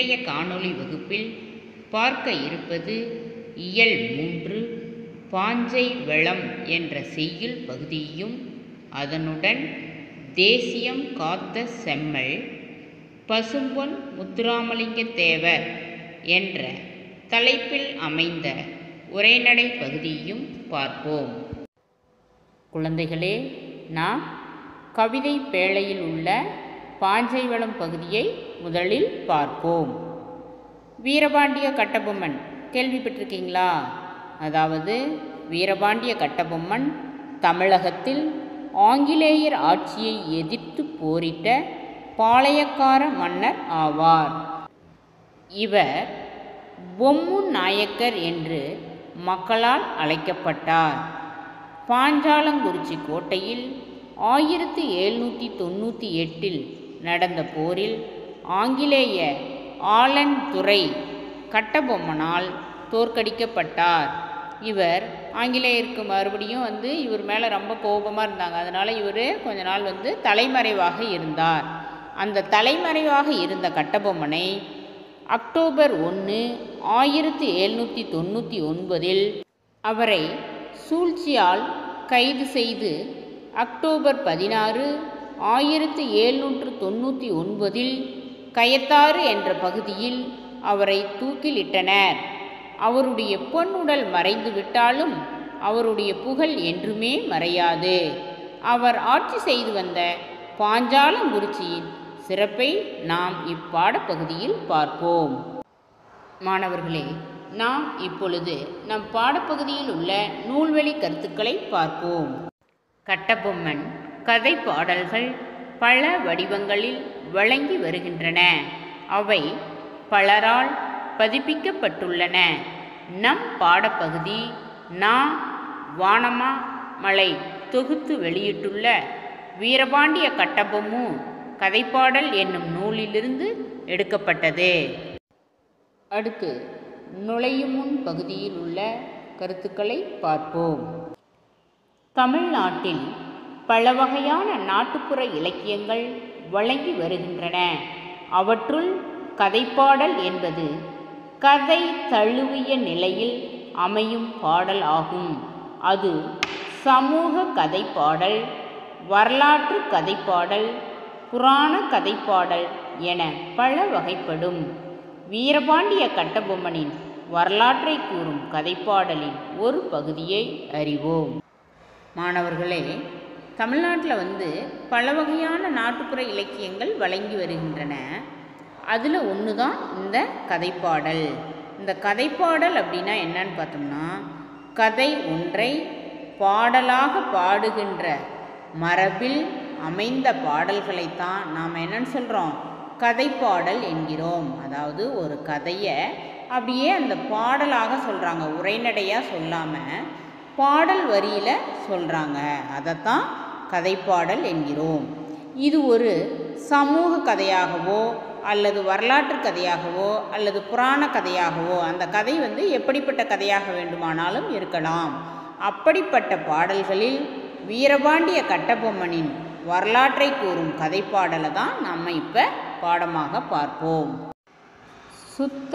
இன்றைய காணொளி வகுப்பில் பார்க்க இருப்பது இயல் மூன்று பாஞ்சை வளம் என்ற செய்யுள் பகுதியும் அதனுடன் தேசியம் காத்த செம்மல் பசும்பொன் முத்துராமலிங்க தேவர் என்ற தலைப்பில் அமைந்த உரைநடை பகுதியும் பார்ப்போம் குழந்தைகளே நாம் கவிதை பேழையில் உள்ள பாஞ்சைவளம் பகுதியை முதலில் பார்ப்போம் வீரபாண்டிய கட்டபொம்மன் கேள்விப்பட்டிருக்கீங்களா அதாவது வீரபாண்டிய கட்டபொம்மன் தமிழகத்தில் ஆங்கிலேயர் ஆட்சியை எதிர்த்து போரிட்ட பாளையக்கார மன்னர் ஆவார் இவர் பொம்மு நாயக்கர் என்று மக்களால் அழைக்கப்பட்டார் பாஞ்சாலங்குறிச்சி கோட்டையில் ஆயிரத்தி எழுநூற்றி தொண்ணூற்றி எட்டில் நடந்த போரில் ஆங்கிலேய ஆலன்துறை கட்டபொம்மனால் தோற்கடிக்கப்பட்டார் இவர் ஆங்கிலேயருக்கு மறுபடியும் வந்து இவர் மேலே ரொம்ப கோபமாக இருந்தாங்க அதனால் இவர் கொஞ்ச நாள் வந்து தலைமறைவாக இருந்தார் அந்த தலைமறைவாக இருந்த கட்டபொம்மனை அக்டோபர் ஒன்று ஆயிரத்தி எழுநூற்றி தொண்ணூற்றி ஒன்பதில் அவரை சூழ்ச்சியால் கைது செய்து அக்டோபர் பதினாறு ஆயிரத்து எழுநூற்று தொண்ணூற்றி ஒன்பதில் கயத்தாறு என்ற பகுதியில் அவரை தூக்கிலிட்டனர் அவருடைய பொன்னுடல் மறைந்து விட்டாலும் அவருடைய புகழ் என்றுமே மறையாது அவர் ஆட்சி செய்து வந்த பாஞ்சாலங்குறிச்சியின் சிறப்பை நாம் இப்பாடப்பகுதியில் பார்ப்போம் மாணவர்களே நாம் இப்பொழுது நம் பாடப்பகுதியில் உள்ள நூல்வெளி கருத்துக்களை பார்ப்போம் கட்டபொம்மன் கதை பாடல்கள் பல வடிவங்களில் வழங்கி வருகின்றன அவை பலரால் பதிப்பிக்கப்பட்டுள்ளன நம் பாடப்பகுதி நா வானமா மலை தொகுத்து வெளியிட்டுள்ள வீரபாண்டிய கட்டபொம்மு கதைப்பாடல் என்னும் நூலிலிருந்து எடுக்கப்பட்டது அடுத்து நுழையும் முன் பகுதியில் உள்ள கருத்துக்களை பார்ப்போம் தமிழ்நாட்டில் பல வகையான நாட்டுப்புற இலக்கியங்கள் வழங்கி வருகின்றன அவற்றுள் கதைப்பாடல் என்பது கதை தழுவிய நிலையில் அமையும் பாடல் ஆகும் அது சமூக கதைப்பாடல் வரலாற்று கதைப்பாடல் புராண கதைப்பாடல் என பல வகைப்படும் வீரபாண்டிய கட்டபொம்மனின் வரலாற்றை கூறும் கதைப்பாடலின் ஒரு பகுதியை அறிவோம் மாணவர்களே தமிழ்நாட்டில் வந்து பல வகையான நாட்டுப்புற இலக்கியங்கள் வழங்கி வருகின்றன அதில் ஒன்று தான் இந்த கதைப்பாடல் இந்த கதைப்பாடல் அப்படின்னா என்னன்னு பார்த்தோம்னா கதை ஒன்றை பாடலாக பாடுகின்ற மரபில் அமைந்த பாடல்களைத்தான் நாம் என்னன்னு சொல்கிறோம் கதைப்பாடல் என்கிறோம் அதாவது ஒரு கதையை அப்படியே அந்த பாடலாக சொல்கிறாங்க உரைநடையாக சொல்லாமல் பாடல் வரியில் சொல்கிறாங்க அதைத்தான் கதைப்பாடல் என்கிறோம் இது ஒரு சமூக கதையாகவோ அல்லது வரலாற்று கதையாகவோ அல்லது புராண கதையாகவோ அந்த கதை வந்து எப்படிப்பட்ட கதையாக வேண்டுமானாலும் இருக்கலாம் அப்படிப்பட்ட பாடல்களில் வீரபாண்டிய கட்டபொம்மனின் வரலாற்றை கூறும் கதைப்பாடலை தான் நம்ம இப்போ பாடமாக பார்ப்போம் சுத்த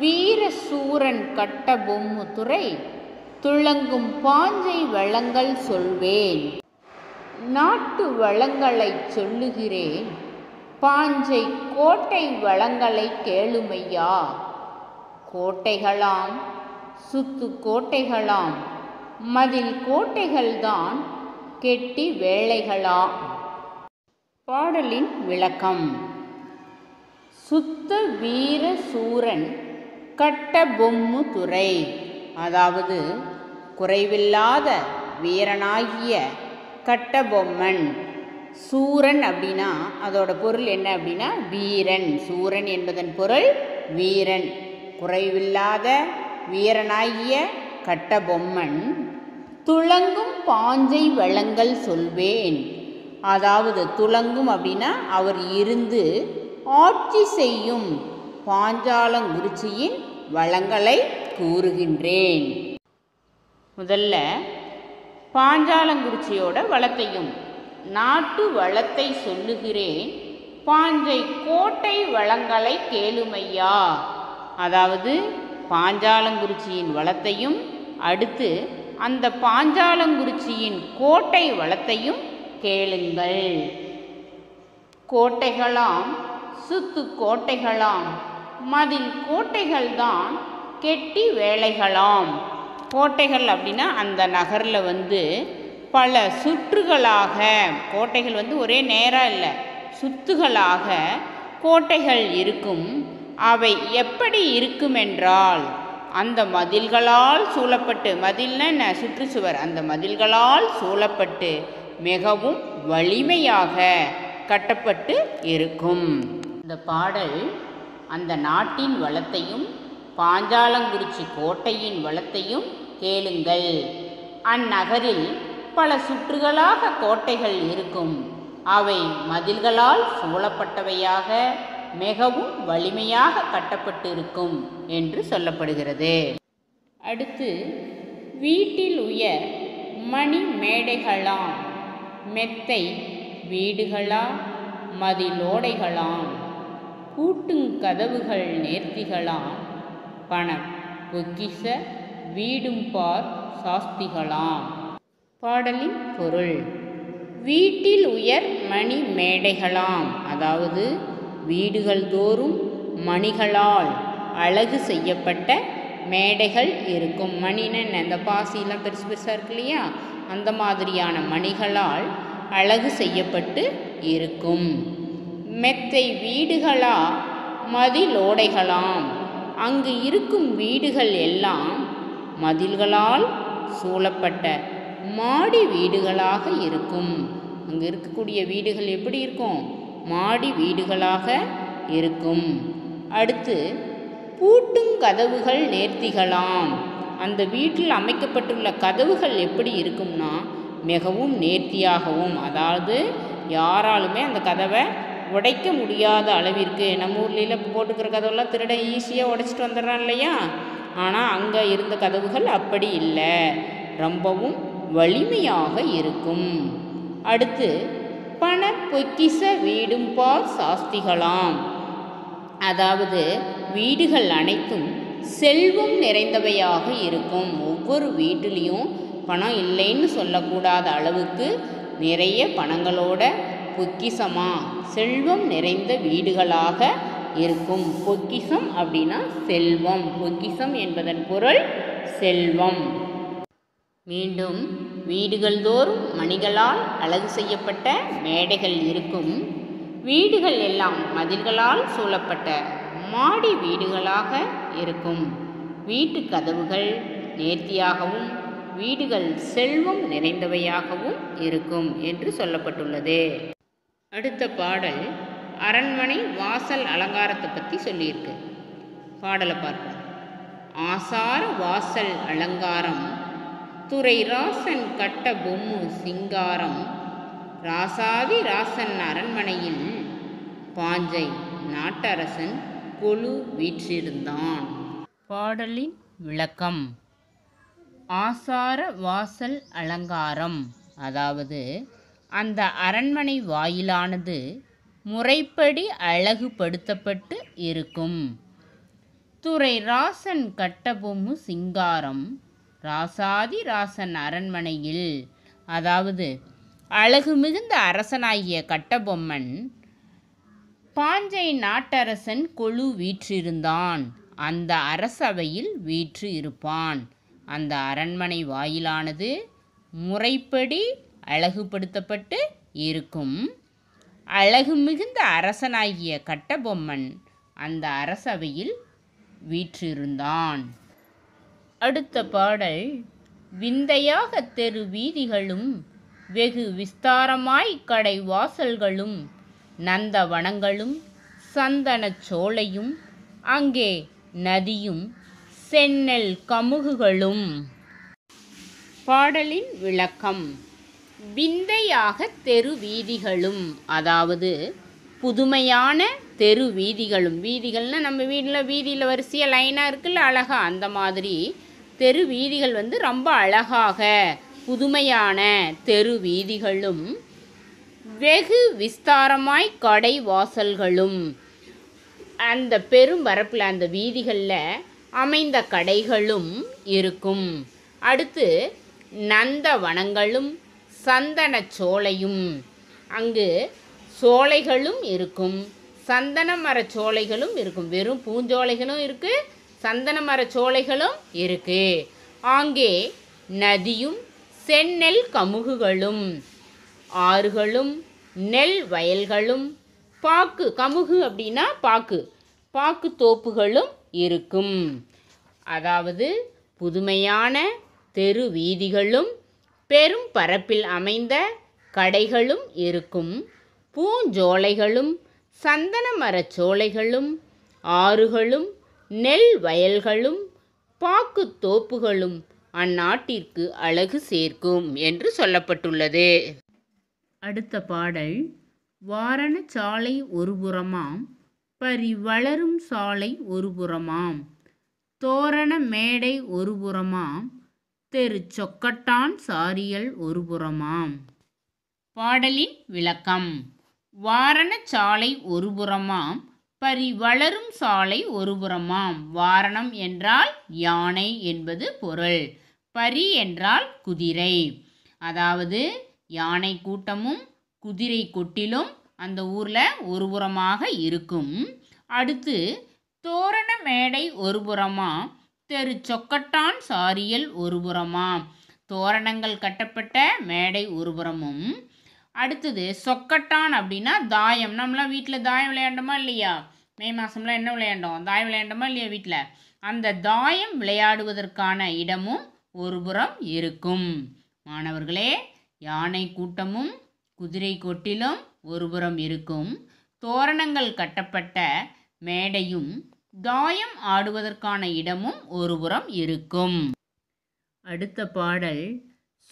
வீர சூரன் கட்டபொம்மு துறை துளங்கும் பாஞ்சை வளங்கள் சொல்வேன் நாட்டு வளங்களை சொல்லுகிறேன் பாஞ்சை கோட்டை வளங்களை கேளுமையா கோட்டைகளாம் சுத்து கோட்டைகளாம் மதில் கோட்டைகள்தான் கெட்டி வேளைகளா பாடலின் விளக்கம் சுத்த வீர சூரன் கட்ட பொம்மு துறை அதாவது குறைவில்லாத வீரனாகிய கட்டபொம்மன் சூரன் அப்படின்னா அதோட பொருள் என்ன அப்படின்னா வீரன் சூரன் என்பதன் பொருள் வீரன் குறைவில்லாத வீரனாகிய கட்டபொம்மன் துளங்கும் பாஞ்சை வளங்கள் சொல்வேன் அதாவது துளங்கும் அப்படின்னா அவர் இருந்து ஆட்சி செய்யும் பாஞ்சாலங்குறிச்சியின் வளங்களை கூறுகின்றேன் முதல்ல பாஞ்சாலங்குறிச்சியோட வளத்தையும் நாட்டு வளத்தை சொல்லுகிறேன் பாஞ்சை கோட்டை வளங்களை கேளுமையா அதாவது பாஞ்சாலங்குறிச்சியின் வளத்தையும் அடுத்து அந்த பாஞ்சாலங்குறிச்சியின் கோட்டை வளத்தையும் கேளுங்கள் கோட்டைகளாம் சுத்து கோட்டைகளாம் மதில் கோட்டைகள்தான் கெட்டி வேலைகளாம் கோட்டைகள் அப்படின்னா அந்த நகரில் வந்து பல சுற்றுகளாக கோட்டைகள் வந்து ஒரே நேராக இல்லை சுத்துகளாக கோட்டைகள் இருக்கும் அவை எப்படி இருக்குமென்றால் அந்த மதில்களால் சூழப்பட்டு மதில்னா சுற்றுச்சுவர் அந்த மதில்களால் சூழப்பட்டு மிகவும் வலிமையாக கட்டப்பட்டு இருக்கும் இந்த பாடல் அந்த நாட்டின் வளத்தையும் பாஞ்சாலங்குறிச்சி கோட்டையின் வளத்தையும் கேளுங்கள் அந்நகரில் பல சுற்றுகளாக கோட்டைகள் இருக்கும் அவை மதில்களால் சூழப்பட்டவையாக மிகவும் வலிமையாக கட்டப்பட்டிருக்கும் என்று சொல்லப்படுகிறது அடுத்து வீட்டில் உய மணி மேடைகளாம் மெத்தை வீடுகளாம் மதிலோடைகளாம் பூட்டுங் கதவுகள் நேர்த்திகளாம் பணம் பொக்கிச வீடும் பார் சாஸ்திகளாம் பாடலின் பொருள் வீட்டில் உயர் மணி மேடைகளாம் அதாவது வீடுகள் தோறும் மணிகளால் அழகு செய்யப்பட்ட மேடைகள் இருக்கும் மணினன் அந்த பாசிலாம் பெருசு பெருசாக இருக்கு இல்லையா அந்த மாதிரியான மணிகளால் அழகு செய்யப்பட்டு இருக்கும் மெத்தை வீடுகளா மதிலோடைகளாம் அங்கு இருக்கும் வீடுகள் எல்லாம் மதில்களால் சூழப்பட்ட மாடி வீடுகளாக இருக்கும் அங்கே இருக்கக்கூடிய வீடுகள் எப்படி இருக்கும் மாடி வீடுகளாக இருக்கும் அடுத்து பூட்டும் கதவுகள் நேர்த்திகளாம் அந்த வீட்டில் அமைக்கப்பட்டுள்ள கதவுகள் எப்படி இருக்கும்னா மிகவும் நேர்த்தியாகவும் அதாவது யாராலுமே அந்த கதவை உடைக்க முடியாத அளவிற்கு நம்ம ஊர்ல போட்டுக்கிற கதவெல்லாம் திருட ஈஸியாக உடைச்சிட்டு வந்துடுறான் இல்லையா ஆனால் அங்கே இருந்த கதவுகள் அப்படி இல்லை ரொம்பவும் வலிமையாக இருக்கும் அடுத்து பண பொக்கிச வீடும் பால் சாஸ்திகளாம் அதாவது வீடுகள் அனைத்தும் செல்வம் நிறைந்தவையாக இருக்கும் ஒவ்வொரு வீட்டிலையும் பணம் இல்லைன்னு சொல்லக்கூடாத அளவுக்கு நிறைய பணங்களோட பொக்கிசமாக செல்வம் நிறைந்த வீடுகளாக இருக்கும் பொக்கிசம் அப்படின்னா செல்வம் பொக்கிசம் என்பதன் பொருள் செல்வம் மீண்டும் வீடுகள் தோறும் மணிகளால் அழகு செய்யப்பட்ட மேடைகள் இருக்கும் வீடுகள் எல்லாம் மதில்களால் சூழப்பட்ட மாடி வீடுகளாக இருக்கும் வீட்டு கதவுகள் நேர்த்தியாகவும் வீடுகள் செல்வம் நிறைந்தவையாகவும் இருக்கும் என்று சொல்லப்பட்டுள்ளது அடுத்த பாடல் அரண்மனை வாசல் அலங்காரத்தை பற்றி சொல்லியிருக்கு பாடலை பார்ப்போம் ஆசார வாசல் அலங்காரம் துறை ராசன் கட்ட பொம்மு சிங்காரம் ராசாதி ராசன் அரண்மனையில் பாஞ்சை நாட்டரசன் கொழு வீற்றிருந்தான் பாடலின் விளக்கம் ஆசார வாசல் அலங்காரம் அதாவது அந்த அரண்மனை வாயிலானது முறைப்படி அழகுபடுத்தப்பட்டு இருக்கும் துறை ராசன் கட்டபொம்மு சிங்காரம் ராசாதி ராசன் அரண்மனையில் அதாவது அழகு மிகுந்த அரசனாகிய கட்டபொம்மன் பாஞ்சை நாட்டரசன் கொழு வீற்றிருந்தான் அந்த அரசவையில் வீற்று இருப்பான் அந்த அரண்மனை வாயிலானது முறைப்படி அழகுபடுத்தப்பட்டு இருக்கும் அழகு மிகுந்த அரசனாகிய கட்டபொம்மன் அந்த அரசவையில் வீற்றிருந்தான் அடுத்த பாடல் விந்தையாக தெரு வீதிகளும் வெகு விஸ்தாரமாய் கடை வாசல்களும் வனங்களும் சந்தனச் சோலையும் அங்கே நதியும் சென்னல் கமுகுகளும் பாடலின் விளக்கம் விந்தையாக தெரு வீதிகளும் அதாவது புதுமையான தெரு வீதிகளும் வீதிகள்னால் நம்ம வீட்டில் வீதியில் வரிசையாக லைனாக இருக்குல்ல அழகாக அந்த மாதிரி தெரு வீதிகள் வந்து ரொம்ப அழகாக புதுமையான தெரு வீதிகளும் வெகு விஸ்தாரமாய் கடை வாசல்களும் அந்த பெரும் வரப்பில் அந்த வீதிகளில் அமைந்த கடைகளும் இருக்கும் அடுத்து நந்த வனங்களும் சந்தன சோலையும் அங்கு சோலைகளும் இருக்கும் சந்தன மர சோலைகளும் இருக்கும் வெறும் பூஞ்சோலைகளும் இருக்குது சந்தன மர சோலைகளும் இருக்குது ஆங்கே நதியும் செந்நெல் கமுகுகளும் ஆறுகளும் நெல் வயல்களும் பாக்கு கமுகு அப்படின்னா பாக்கு பாக்கு தோப்புகளும் இருக்கும் அதாவது புதுமையான தெரு வீதிகளும் பெரும் பரப்பில் அமைந்த கடைகளும் இருக்கும் பூஞ்சோலைகளும் சந்தன மரச் சோலைகளும் ஆறுகளும் நெல் வயல்களும் பாக்கு தோப்புகளும் அந்நாட்டிற்கு அழகு சேர்க்கும் என்று சொல்லப்பட்டுள்ளது அடுத்த பாடல் வாரண சாலை ஒருபுறமாம் பரி வளரும் சாலை ஒருபுறமாம் தோரண மேடை ஒருபுறமாம் தெரு சொக்கட்டான் சாரியல் ஒருபுறமாம் பாடலின் விளக்கம் வாரண சாலை ஒருபுறமாம் பரி வளரும் சாலை ஒருபுறமாம் வாரணம் என்றால் யானை என்பது பொருள் பரி என்றால் குதிரை அதாவது யானை கூட்டமும் குதிரை கொட்டிலும் அந்த ஊரில் ஒருபுறமாக இருக்கும் அடுத்து தோரண மேடை ஒருபுறமாக தெரு சொக்கட்டான் சாரியல் ஒருபுறமாம் தோரணங்கள் கட்டப்பட்ட மேடை ஒருபுறமும் அடுத்தது சொக்கட்டான் அப்படின்னா தாயம் நம்மளாம் வீட்டில் தாயம் விளையாண்டோமா இல்லையா மே மாதம்லாம் என்ன விளையாண்டோம் தாயம் விளையாண்டோமா இல்லையா வீட்டில் அந்த தாயம் விளையாடுவதற்கான இடமும் ஒருபுறம் இருக்கும் மாணவர்களே யானை கூட்டமும் குதிரை கொட்டிலும் ஒருபுறம் இருக்கும் தோரணங்கள் கட்டப்பட்ட மேடையும் தாயம் ஆடுவதற்கான இடமும் ஒருபுறம் இருக்கும் அடுத்த பாடல்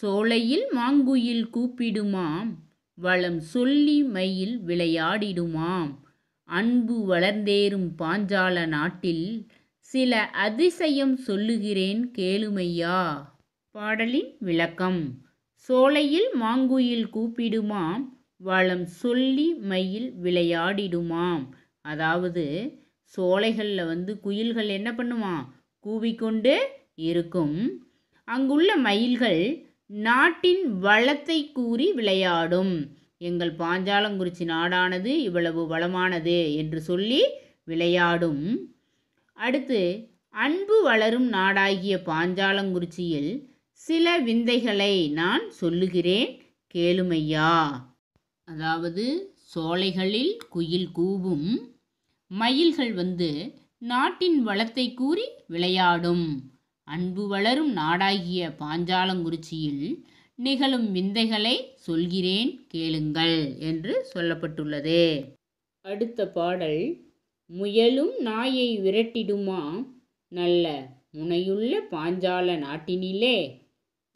சோலையில் மாங்குயில் கூப்பிடுமாம் வளம் சொல்லி மயில் விளையாடிடுமாம் அன்பு வளர்ந்தேறும் பாஞ்சால நாட்டில் சில அதிசயம் சொல்லுகிறேன் கேளுமையா பாடலின் விளக்கம் சோலையில் மாங்குயில் கூப்பிடுமாம் வளம் சொல்லி மயில் விளையாடிடுமாம் அதாவது சோலைகளில் வந்து குயில்கள் என்ன பண்ணுமா கூவிக்கொண்டு இருக்கும் அங்குள்ள மயில்கள் நாட்டின் வளத்தை கூறி விளையாடும் எங்கள் பாஞ்சாலங்குறிச்சி நாடானது இவ்வளவு வளமானது என்று சொல்லி விளையாடும் அடுத்து அன்பு வளரும் நாடாகிய பாஞ்சாலங்குறிச்சியில் சில விந்தைகளை நான் சொல்லுகிறேன் கேளுமையா அதாவது சோலைகளில் குயில் கூவும் மயில்கள் வந்து நாட்டின் வளத்தை கூறி விளையாடும் அன்பு வளரும் நாடாகிய பாஞ்சாலங்குறிச்சியில் நிகழும் விந்தைகளை சொல்கிறேன் கேளுங்கள் என்று சொல்லப்பட்டுள்ளது அடுத்த பாடல் முயலும் நாயை விரட்டிடுமா நல்ல முனையுள்ள பாஞ்சால நாட்டினிலே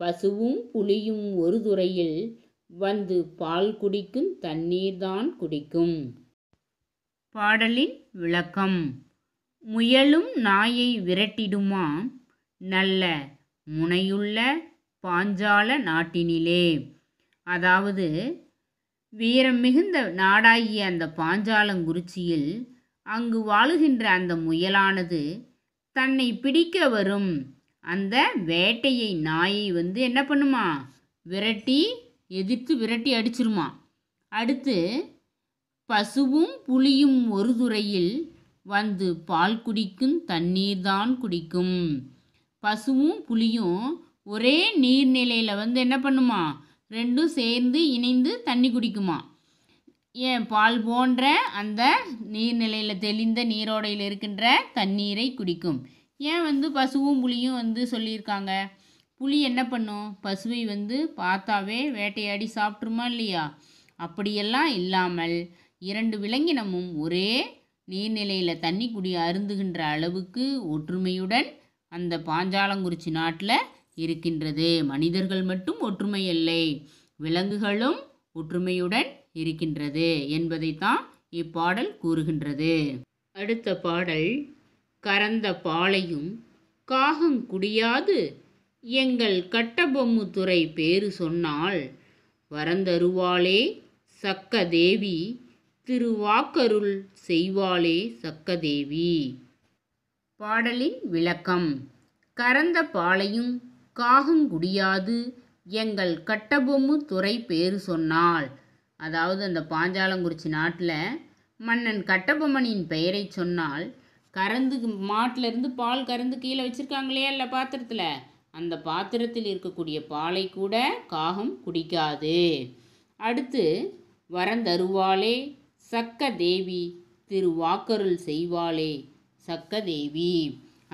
பசுவும் புலியும் ஒரு துறையில் வந்து பால் குடிக்கும் தண்ணீர்தான் குடிக்கும் பாடலின் விளக்கம் முயலும் நாயை விரட்டிடுமாம் நல்ல முனையுள்ள பாஞ்சால நாட்டினிலே அதாவது வீரம் மிகுந்த நாடாகிய அந்த பாஞ்சாலங்குறிச்சியில் அங்கு வாழுகின்ற அந்த முயலானது தன்னை பிடிக்க வரும் அந்த வேட்டையை நாயை வந்து என்ன பண்ணுமா விரட்டி எதிர்த்து விரட்டி அடிச்சிருமா அடுத்து பசுவும் புலியும் ஒரு துறையில் வந்து பால் குடிக்கும் தண்ணீர் தான் குடிக்கும் பசுவும் புளியும் ஒரே நீர்நிலையில் வந்து என்ன பண்ணுமா ரெண்டும் சேர்ந்து இணைந்து தண்ணி குடிக்குமா ஏன் பால் போன்ற அந்த நீர்நிலையில் தெளிந்த நீரோடையில் இருக்கின்ற தண்ணீரை குடிக்கும் ஏன் வந்து பசுவும் புளியும் வந்து சொல்லியிருக்காங்க புலி என்ன பண்ணும் பசுவை வந்து பார்த்தாவே வேட்டையாடி சாப்பிட்ருமா இல்லையா அப்படியெல்லாம் இல்லாமல் இரண்டு விலங்கினமும் ஒரே நீர்நிலையில் தண்ணி குடி அருந்துகின்ற அளவுக்கு ஒற்றுமையுடன் அந்த பாஞ்சாலங்குறிச்சி நாட்டில் இருக்கின்றது மனிதர்கள் மட்டும் ஒற்றுமை இல்லை விலங்குகளும் ஒற்றுமையுடன் இருக்கின்றது என்பதைத்தான் இப்பாடல் கூறுகின்றது அடுத்த பாடல் கரந்த பாலையும் காகம் குடியாது எங்கள் கட்டபொம்மு துறை பேரு சொன்னால் வரந்தருவாளே சக்க தேவி திருவாக்கருள் செய்வாளே சக்கதேவி பாடலின் விளக்கம் கரந்த பாலையும் காகங்குடியாது எங்கள் கட்டபொம்மு துறை பேரு சொன்னால் அதாவது அந்த பாஞ்சாலங்குறிச்சி நாட்டில் மன்னன் கட்டபொம்மனின் பெயரை சொன்னால் கறந்து மாட்டிலிருந்து பால் கறந்து கீழே வச்சுருக்காங்களே இல்லை பாத்திரத்தில் அந்த பாத்திரத்தில் இருக்கக்கூடிய பாலை கூட காகம் குடிக்காது அடுத்து வரந்தருவாளே சக்க தேவி திருவாக்கருள் செய்வாளே சக்க தேவி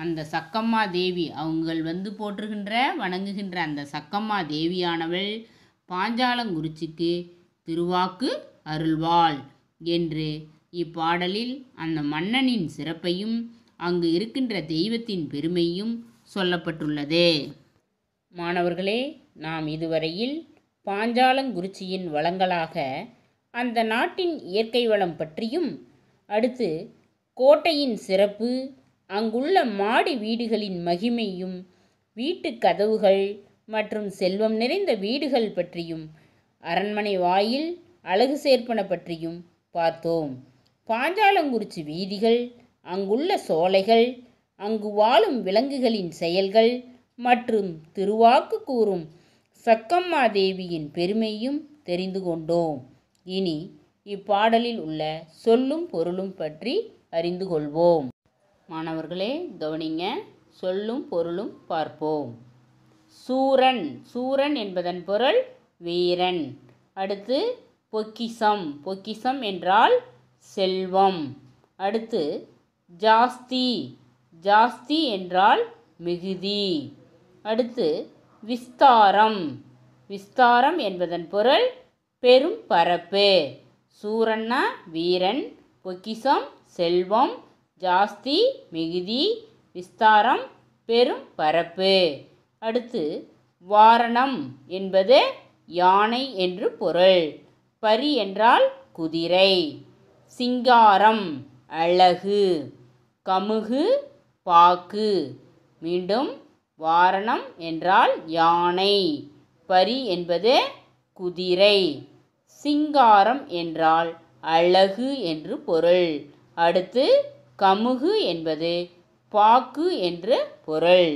அந்த சக்கம்மா தேவி அவங்கள் வந்து போற்றுகின்ற வணங்குகின்ற அந்த சக்கம்மா தேவியானவள் பாஞ்சாலங்குறிச்சிக்கு திருவாக்கு அருள்வாள் என்று இப்பாடலில் அந்த மன்னனின் சிறப்பையும் அங்கு இருக்கின்ற தெய்வத்தின் பெருமையும் சொல்லப்பட்டுள்ளது மாணவர்களே நாம் இதுவரையில் பாஞ்சாலங்குறிச்சியின் வளங்களாக அந்த நாட்டின் இயற்கை வளம் பற்றியும் அடுத்து கோட்டையின் சிறப்பு அங்குள்ள மாடி வீடுகளின் மகிமையும் வீட்டு கதவுகள் மற்றும் செல்வம் நிறைந்த வீடுகள் பற்றியும் அரண்மனை வாயில் அழகு சேர்ப்பன பற்றியும் பார்த்தோம் பாஞ்சாலங்குறிச்சி வீதிகள் அங்குள்ள சோலைகள் அங்கு வாழும் விலங்குகளின் செயல்கள் மற்றும் திருவாக்கு கூறும் சக்கம்மாதேவியின் பெருமையும் தெரிந்து கொண்டோம் இனி இப்பாடலில் உள்ள சொல்லும் பொருளும் பற்றி அறிந்து கொள்வோம் மாணவர்களே கவனிங்க சொல்லும் பொருளும் பார்ப்போம் சூரன் சூரன் என்பதன் பொருள் வீரன் அடுத்து பொக்கிசம் பொக்கிசம் என்றால் செல்வம் அடுத்து ஜாஸ்தி ஜாஸ்தி என்றால் மிகுதி அடுத்து விஸ்தாரம் விஸ்தாரம் என்பதன் பொருள் பெரும் பரப்பு சூரன்னா வீரன் பொக்கிசம் செல்வம் ஜாஸ்தி மிகுதி விஸ்தாரம் பெரும் பரப்பு அடுத்து வாரணம் என்பது யானை என்று பொருள் பரி என்றால் குதிரை சிங்காரம் அழகு கமுகு பாக்கு மீண்டும் வாரணம் என்றால் யானை பரி என்பது குதிரை சிங்காரம் என்றால் அழகு என்று பொருள் அடுத்து கமுகு என்பது பாக்கு என்று பொருள்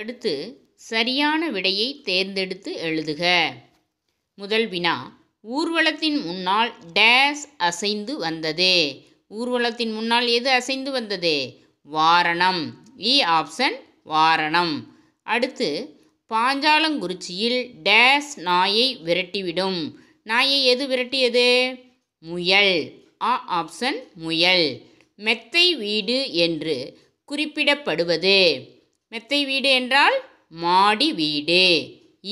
அடுத்து சரியான விடையை தேர்ந்தெடுத்து எழுதுக முதல் வினா ஊர்வலத்தின் முன்னால் டேஸ் அசைந்து வந்தது ஊர்வலத்தின் முன்னால் எது அசைந்து வந்தது வாரணம் இ ஆப்ஷன் வாரணம் அடுத்து பாஞ்சாலங்குறிச்சியில் டேஸ் நாயை விரட்டிவிடும் நாயை எது விரட்டியது முயல் ஆ ஆப்ஷன் முயல் மெத்தை வீடு என்று குறிப்பிடப்படுவது மெத்தை வீடு என்றால் மாடி வீடு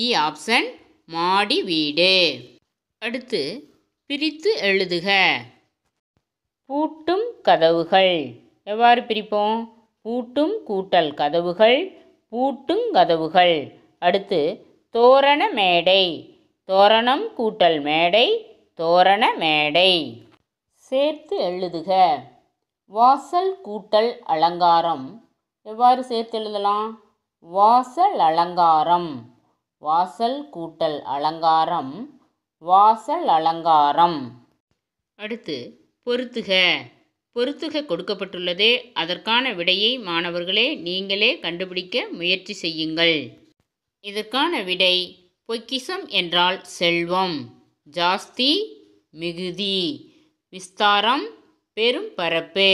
இ ஆப்ஷன் மாடி வீடு அடுத்து பிரித்து எழுதுக பூட்டும் கதவுகள் எவ்வாறு பிரிப்போம் பூட்டும் கூட்டல் கதவுகள் பூட்டும் கதவுகள் அடுத்து தோரண மேடை தோரணம் கூட்டல் மேடை தோரண மேடை சேர்த்து எழுதுக வாசல் கூட்டல் அலங்காரம் எவ்வாறு சேர்த்து எழுதலாம் வாசல் அலங்காரம் வாசல் கூட்டல் அலங்காரம் வாசல் அலங்காரம் அடுத்து பொருத்துக பொருத்துக கொடுக்கப்பட்டுள்ளது அதற்கான விடையை மாணவர்களே நீங்களே கண்டுபிடிக்க முயற்சி செய்யுங்கள் இதற்கான விடை பொக்கிசம் என்றால் செல்வம் ஜாஸ்தி மிகுதி விஸ்தாரம் பெரும் பரப்பு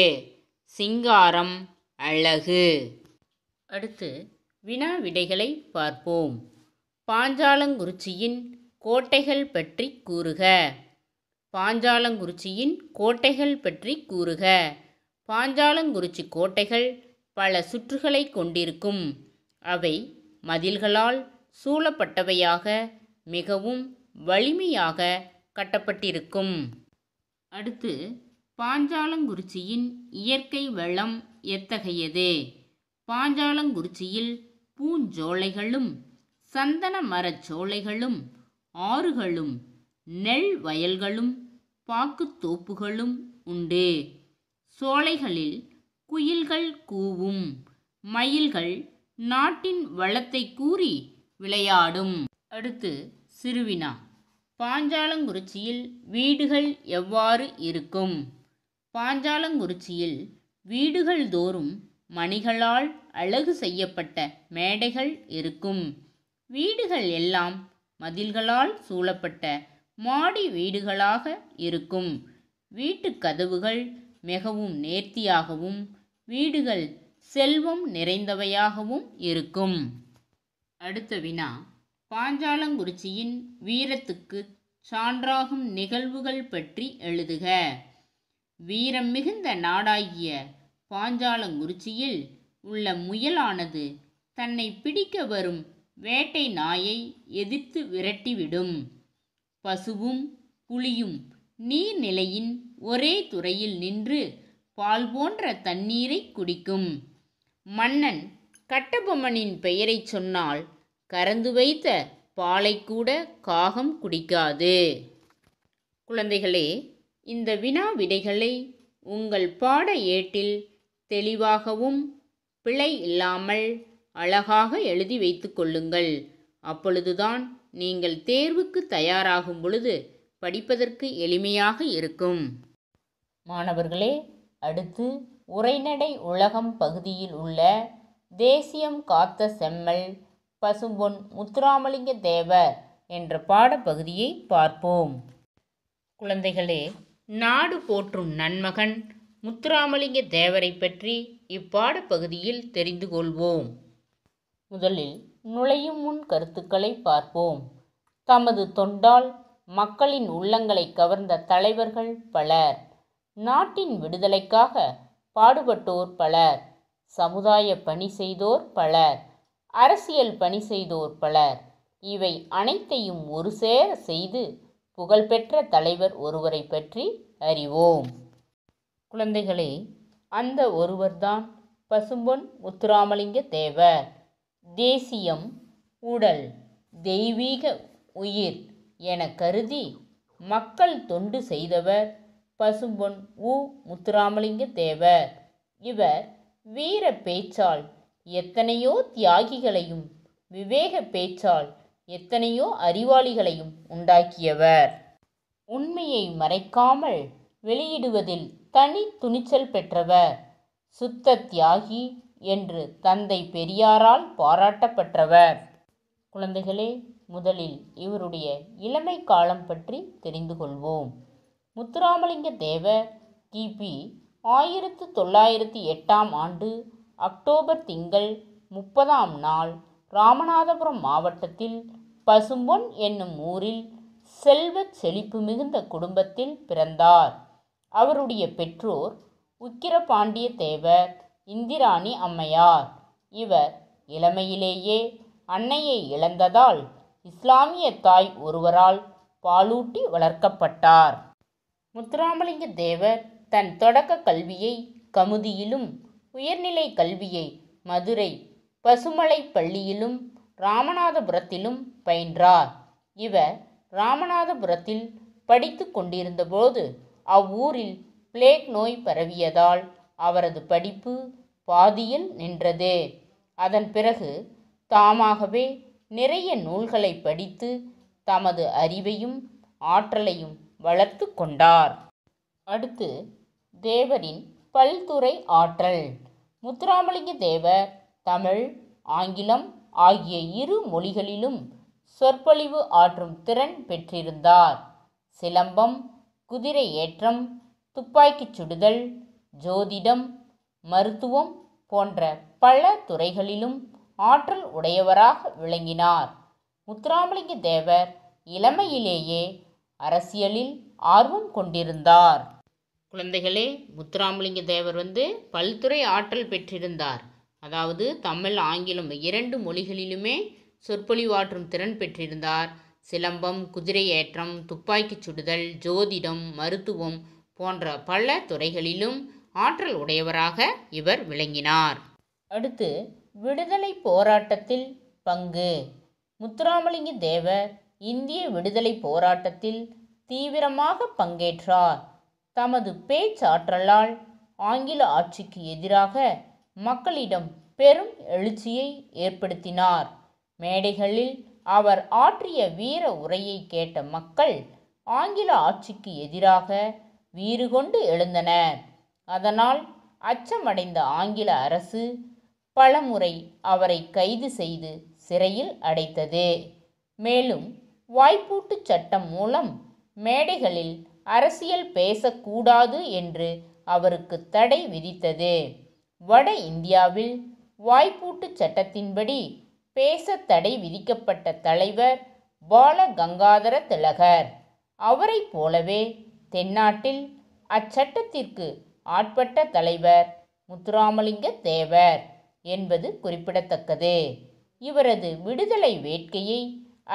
சிங்காரம் அழகு அடுத்து வினா விடைகளை பார்ப்போம் பாஞ்சாலங்குறிச்சியின் கோட்டைகள் பற்றி கூறுக பாஞ்சாலங்குறிச்சியின் கோட்டைகள் பற்றி கூறுக பாஞ்சாலங்குறிச்சி கோட்டைகள் பல சுற்றுகளை கொண்டிருக்கும் அவை மதில்களால் சூழப்பட்டவையாக மிகவும் வலிமையாக கட்டப்பட்டிருக்கும் அடுத்து பாஞ்சாலங்குறிச்சியின் இயற்கை வளம் எத்தகையது பாஞ்சாலங்குறிச்சியில் பூஞ்சோலைகளும் சந்தன மரச்சோலைகளும் ஆறுகளும் நெல் வயல்களும் பாக்குத்தோப்புகளும் உண்டு சோலைகளில் குயில்கள் கூவும் மயில்கள் நாட்டின் வளத்தை கூறி விளையாடும் அடுத்து சிறுவினா பாஞ்சாலங்குறிச்சியில் வீடுகள் எவ்வாறு இருக்கும் பாஞ்சாலங்குறிச்சியில் வீடுகள் தோறும் மணிகளால் அழகு செய்யப்பட்ட மேடைகள் இருக்கும் வீடுகள் எல்லாம் மதில்களால் சூழப்பட்ட மாடி வீடுகளாக இருக்கும் வீட்டு கதவுகள் மிகவும் நேர்த்தியாகவும் வீடுகள் செல்வம் நிறைந்தவையாகவும் இருக்கும் அடுத்த வினா பாஞ்சாலங்குறிச்சியின் வீரத்துக்கு சான்றாகும் நிகழ்வுகள் பற்றி எழுதுக வீரம் மிகுந்த நாடாகிய பாஞ்சாலங்குறிச்சியில் உள்ள முயலானது தன்னை பிடிக்க வரும் வேட்டை நாயை எதிர்த்து விரட்டிவிடும் பசுவும் புலியும் நீர்நிலையின் ஒரே துறையில் நின்று பால் போன்ற தண்ணீரை குடிக்கும் மன்னன் கட்டபொம்மனின் பெயரை சொன்னால் கறந்து வைத்த பாலை கூட காகம் குடிக்காது குழந்தைகளே இந்த வினா விடைகளை உங்கள் பாட ஏட்டில் தெளிவாகவும் பிழை இல்லாமல் அழகாக எழுதி வைத்து கொள்ளுங்கள் அப்பொழுதுதான் நீங்கள் தேர்வுக்கு தயாராகும் பொழுது படிப்பதற்கு எளிமையாக இருக்கும் மாணவர்களே அடுத்து உரைநடை உலகம் பகுதியில் உள்ள தேசியம் காத்த செம்மல் பசும்பொன் முத்துராமலிங்க தேவர் என்ற பாடப்பகுதியை பார்ப்போம் குழந்தைகளே நாடு போற்றும் நன்மகன் முத்துராமலிங்க தேவரை பற்றி இப்பாடப்பகுதியில் தெரிந்து கொள்வோம் முதலில் நுழையும் முன் கருத்துக்களை பார்ப்போம் தமது தொண்டால் மக்களின் உள்ளங்களை கவர்ந்த தலைவர்கள் பலர் நாட்டின் விடுதலைக்காக பாடுபட்டோர் பலர் சமுதாய பணி செய்தோர் பலர் அரசியல் பணி செய்தோர் பலர் இவை அனைத்தையும் ஒரு சேர செய்து புகழ்பெற்ற தலைவர் ஒருவரை பற்றி அறிவோம் குழந்தைகளே அந்த ஒருவர்தான் பசும்பொன் முத்துராமலிங்க தேவர் தேசியம் உடல் தெய்வீக உயிர் என கருதி மக்கள் தொண்டு செய்தவர் பசும்பொன் உ முத்துராமலிங்க தேவர் இவர் வீர பேச்சால் எத்தனையோ தியாகிகளையும் விவேக பேச்சால் எத்தனையோ அறிவாளிகளையும் உண்டாக்கியவர் உண்மையை மறைக்காமல் வெளியிடுவதில் தனி துணிச்சல் பெற்றவர் சுத்த தியாகி என்று தந்தை பெரியாரால் பாராட்டப்பெற்றவர் குழந்தைகளே முதலில் இவருடைய இளமை காலம் பற்றி தெரிந்து கொள்வோம் முத்துராமலிங்க தேவர் கிபி ஆயிரத்து தொள்ளாயிரத்தி எட்டாம் ஆண்டு அக்டோபர் திங்கள் முப்பதாம் நாள் ராமநாதபுரம் மாவட்டத்தில் பசும்பொன் என்னும் ஊரில் செல்வ செழிப்பு மிகுந்த குடும்பத்தில் பிறந்தார் அவருடைய பெற்றோர் உக்கிரபாண்டிய தேவர் இந்திராணி அம்மையார் இவர் இளமையிலேயே அன்னையை இழந்ததால் இஸ்லாமிய தாய் ஒருவரால் பாலூட்டி வளர்க்கப்பட்டார் முத்துராமலிங்க தேவர் தன் தொடக்க கல்வியை கமுதியிலும் உயர்நிலை கல்வியை மதுரை பசுமலை பள்ளியிலும் ராமநாதபுரத்திலும் பயின்றார் இவர் ராமநாதபுரத்தில் படித்து கொண்டிருந்தபோது அவ்வூரில் பிளேக் நோய் பரவியதால் அவரது படிப்பு பாதியில் நின்றது அதன் பிறகு தாமாகவே நிறைய நூல்களை படித்து தமது அறிவையும் ஆற்றலையும் வளர்த்து கொண்டார் அடுத்து தேவரின் பல்துறை ஆற்றல் முத்துராமலிங்க தேவர் தமிழ் ஆங்கிலம் ஆகிய இரு மொழிகளிலும் சொற்பொழிவு ஆற்றும் திறன் பெற்றிருந்தார் சிலம்பம் குதிரை ஏற்றம் துப்பாக்கிச் சுடுதல் ஜோதிடம் மருத்துவம் போன்ற பல துறைகளிலும் ஆற்றல் உடையவராக விளங்கினார் முத்துராமலிங்க தேவர் இளமையிலேயே அரசியலில் ஆர்வம் கொண்டிருந்தார் குழந்தைகளே முத்துராமலிங்க தேவர் வந்து பல்துறை ஆற்றல் பெற்றிருந்தார் அதாவது தமிழ் ஆங்கிலம் இரண்டு மொழிகளிலுமே சொற்பொழிவாற்றும் திறன் பெற்றிருந்தார் சிலம்பம் குதிரை ஏற்றம் துப்பாக்கி சுடுதல் ஜோதிடம் மருத்துவம் போன்ற பல துறைகளிலும் ஆற்றல் உடையவராக இவர் விளங்கினார் அடுத்து விடுதலை போராட்டத்தில் பங்கு முத்துராமலிங்க தேவர் இந்திய விடுதலை போராட்டத்தில் தீவிரமாக பங்கேற்றார் தமது பேச்சாற்றலால் ஆங்கில ஆட்சிக்கு எதிராக மக்களிடம் பெரும் எழுச்சியை ஏற்படுத்தினார் மேடைகளில் அவர் ஆற்றிய வீர உரையை கேட்ட மக்கள் ஆங்கில ஆட்சிக்கு எதிராக வீறு கொண்டு எழுந்தனர் அதனால் அச்சமடைந்த ஆங்கில அரசு பலமுறை அவரை கைது செய்து சிறையில் அடைத்தது மேலும் வாய்ப்பூட்டு சட்டம் மூலம் மேடைகளில் அரசியல் பேசக்கூடாது என்று அவருக்கு தடை விதித்தது வட இந்தியாவில் வாய்ப்பூட்டு சட்டத்தின்படி பேச தடை விதிக்கப்பட்ட தலைவர் பால கங்காதர திலகர் அவரை போலவே தென்னாட்டில் அச்சட்டத்திற்கு ஆட்பட்ட தலைவர் முத்துராமலிங்க தேவர் என்பது குறிப்பிடத்தக்கது இவரது விடுதலை வேட்கையை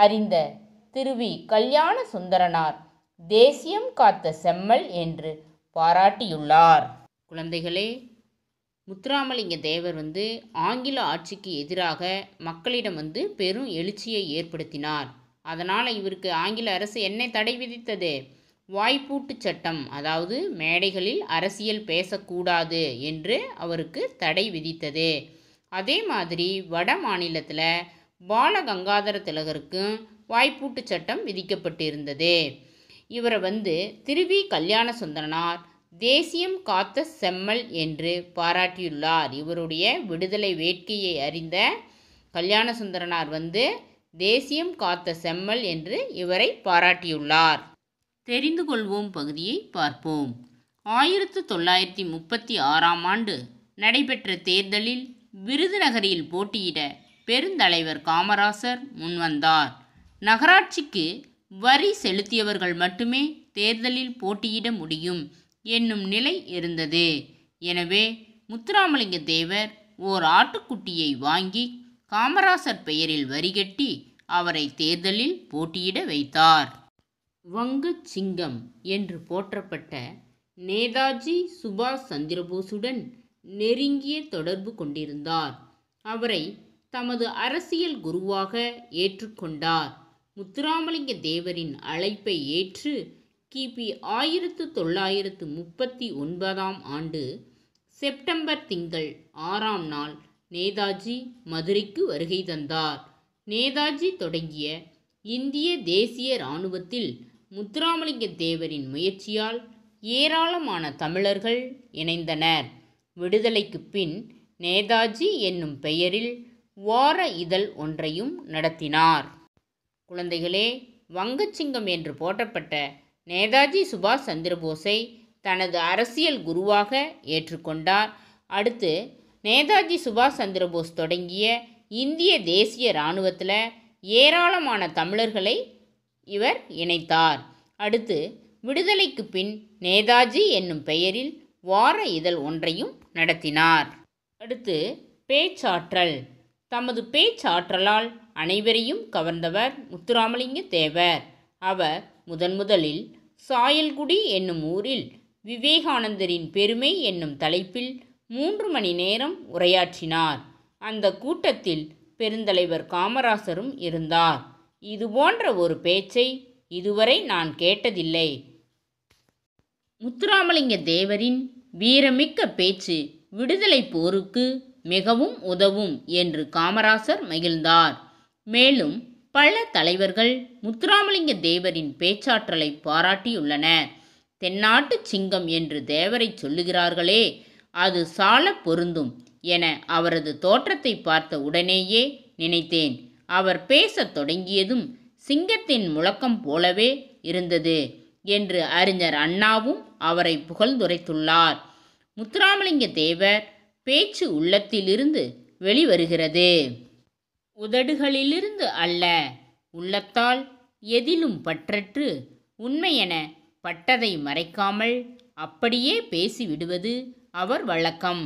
அறிந்த திருவி கல்யாண சுந்தரனார் தேசியம் காத்த செம்மல் என்று பாராட்டியுள்ளார் குழந்தைகளே முத்துராமலிங்க தேவர் வந்து ஆங்கில ஆட்சிக்கு எதிராக மக்களிடம் வந்து பெரும் எழுச்சியை ஏற்படுத்தினார் அதனால் இவருக்கு ஆங்கில அரசு என்ன தடை விதித்தது வாய்ப்பூட்டு சட்டம் அதாவது மேடைகளில் அரசியல் பேசக்கூடாது என்று அவருக்கு தடை விதித்தது அதே மாதிரி வட மாநிலத்தில் பாலகங்காதர திலகருக்கும் வாய்ப்பூட்டு சட்டம் விதிக்கப்பட்டிருந்தது இவரை வந்து திருவி கல்யாண சுந்தரனார் தேசியம் காத்த செம்மல் என்று பாராட்டியுள்ளார் இவருடைய விடுதலை வேட்கையை அறிந்த கல்யாண சுந்தரனார் வந்து தேசியம் காத்த செம்மல் என்று இவரை பாராட்டியுள்ளார் தெரிந்து கொள்வோம் பகுதியை பார்ப்போம் ஆயிரத்து தொள்ளாயிரத்தி முப்பத்தி ஆறாம் ஆண்டு நடைபெற்ற தேர்தலில் விருதுநகரில் போட்டியிட பெருந்தலைவர் காமராசர் முன்வந்தார் நகராட்சிக்கு வரி செலுத்தியவர்கள் மட்டுமே தேர்தலில் போட்டியிட முடியும் என்னும் நிலை இருந்தது எனவே முத்துராமலிங்க தேவர் ஓர் ஆட்டுக்குட்டியை வாங்கி காமராசர் பெயரில் வரிகட்டி அவரை தேர்தலில் போட்டியிட வைத்தார் வங்கு சிங்கம் என்று போற்றப்பட்ட நேதாஜி சுபாஷ் சந்திரபோஸுடன் நெருங்கிய தொடர்பு கொண்டிருந்தார் அவரை தமது அரசியல் குருவாக ஏற்றுக்கொண்டார் முத்துராமலிங்க தேவரின் அழைப்பை ஏற்று கிபி ஆயிரத்து தொள்ளாயிரத்து முப்பத்தி ஒன்பதாம் ஆண்டு செப்டம்பர் திங்கள் ஆறாம் நாள் நேதாஜி மதுரைக்கு வருகை தந்தார் நேதாஜி தொடங்கிய இந்திய தேசிய இராணுவத்தில் முத்துராமலிங்க தேவரின் முயற்சியால் ஏராளமான தமிழர்கள் இணைந்தனர் விடுதலைக்கு பின் நேதாஜி என்னும் பெயரில் வார இதழ் ஒன்றையும் நடத்தினார் குழந்தைகளே வங்கச்சிங்கம் என்று போற்றப்பட்ட நேதாஜி சுபாஷ் சந்திரபோஸை தனது அரசியல் குருவாக ஏற்றுக்கொண்டார் அடுத்து நேதாஜி சுபாஷ் சந்திரபோஸ் தொடங்கிய இந்திய தேசிய இராணுவத்தில் ஏராளமான தமிழர்களை இவர் இணைத்தார் அடுத்து விடுதலைக்கு பின் நேதாஜி என்னும் பெயரில் வார இதழ் ஒன்றையும் நடத்தினார் அடுத்து பேச்சாற்றல் தமது பேச்சாற்றலால் அனைவரையும் கவர்ந்தவர் முத்துராமலிங்க தேவர் அவர் முதன் முதலில் சாயல்குடி என்னும் ஊரில் விவேகானந்தரின் பெருமை என்னும் தலைப்பில் மூன்று மணி நேரம் உரையாற்றினார் அந்த கூட்டத்தில் பெருந்தலைவர் காமராசரும் இருந்தார் இது போன்ற ஒரு பேச்சை இதுவரை நான் கேட்டதில்லை முத்துராமலிங்க தேவரின் வீரமிக்க பேச்சு விடுதலை போருக்கு மிகவும் உதவும் என்று காமராசர் மகிழ்ந்தார் மேலும் பல தலைவர்கள் முத்துராமலிங்க தேவரின் பேச்சாற்றலை பாராட்டியுள்ளனர் தென்னாட்டு சிங்கம் என்று தேவரை சொல்லுகிறார்களே அது சால பொருந்தும் என அவரது தோற்றத்தை பார்த்த உடனேயே நினைத்தேன் அவர் பேசத் தொடங்கியதும் சிங்கத்தின் முழக்கம் போலவே இருந்தது என்று அறிஞர் அண்ணாவும் அவரை புகழ்ந்துரைத்துள்ளார் முத்துராமலிங்க தேவர் பேச்சு உள்ளத்திலிருந்து வெளிவருகிறது உதடுகளிலிருந்து அல்ல உள்ளத்தால் எதிலும் பற்றற்று உண்மையென பட்டதை மறைக்காமல் அப்படியே பேசிவிடுவது அவர் வழக்கம்